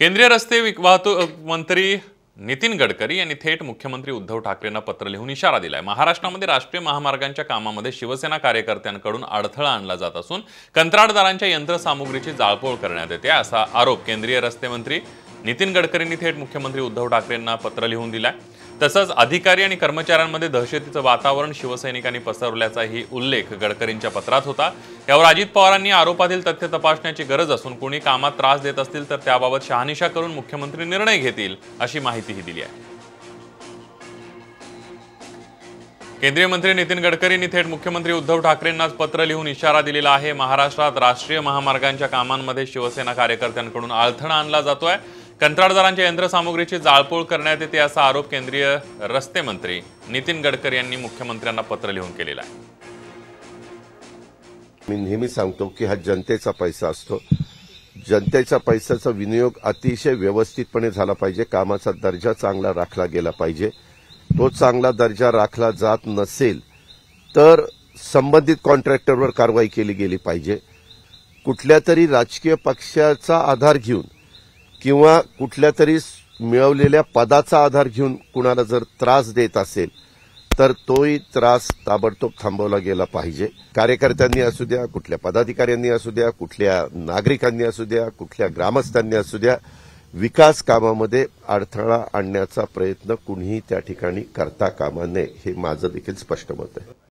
केंद्रीय रस्ते वाहतूक मंत्री नितीन गडकरी यांनी थेट मुख्यमंत्री उद्धव ठाकरेंना पत्र लिहून इशारा दिलाय महाराष्ट्रामध्ये राष्ट्रीय महामार्गांच्या कामामध्ये शिवसेना कार्यकर्त्यांकडून अडथळा आणला जात असून कंत्राटदारांच्या यंत्रसामुग्रीची जाळपोळ करण्यात येते असा आरोप केंद्रीय रस्ते मंत्री नितीन गडकरींनी थेट मुख्यमंत्री उद्धव ठाकरेंना पत्र लिहून दिलाय तसंच अधिकारी आणि कर्मचाऱ्यांमध्ये दहशतीचं वातावरण शिवसैनिकांनी पसरवल्याचाही उल्लेख गडकरींच्या पत्रात होता यावर अजित पवारांनी आरोपातील तथ्य तपासण्याची गरज असून कोणी कामात त्रास देत असतील तर त्याबाबत शहानिशा करून मुख्यमंत्री निर्णय घेतील अशी माहितीही दिली आहे केंद्रीय मंत्री नितीन गडकरींनी थेट मुख्यमंत्री उद्धव ठाकरेंनाच पत्र लिहून इशारा दिलेला आहे महाराष्ट्रात राष्ट्रीय महामार्गांच्या कामांमध्ये शिवसेना कार्यकर्त्यांकडून अडथळा आणला जातोय कंत्राटदारांच्या यंत्रसामुग्रीची जाळपोळ करण्यात येते असा आरोप केंद्रीय रस्ते मंत्री नितीन गडकरी यांनी मुख्यमंत्र्यांना पत्र लिहून केलेला आहे मी नेहमी सांगतो की हा जनतेचा पैसा असतो जनतेच्या पैशाचा विनियोग अतिशय व्यवस्थितपणे झाला पाहिजे कामाचा दर्जा चांगला राखला गेला पाहिजे तो चांगला दर्जा राखला जात नसेल तर संबंधित कॉन्ट्रॅक्टरवर कारवाई केली गेली पाहिजे कुठल्या तरी राजकीय पक्षाचा आधार घेऊन किंवा कुठल्या तरी मिळवलेल्या पदाचा आधार घेऊन कुणाला जर त्रास देत असेल तर तोही त्रास ताबडतोब थांबवला गेला पाहिजे कार्यकर्त्यांनी असू द्या कुठल्या पदाधिकाऱ्यांनी असू द्या कुठल्या नागरिकांनी असू द्या कुठल्या ग्रामस्थांनी असू द्या विकास कामामध्ये अडथळा आणण्याचा प्रयत्न कुणीही त्या ठिकाणी करता कामा नये हे माझं देखील स्पष्ट मत आहे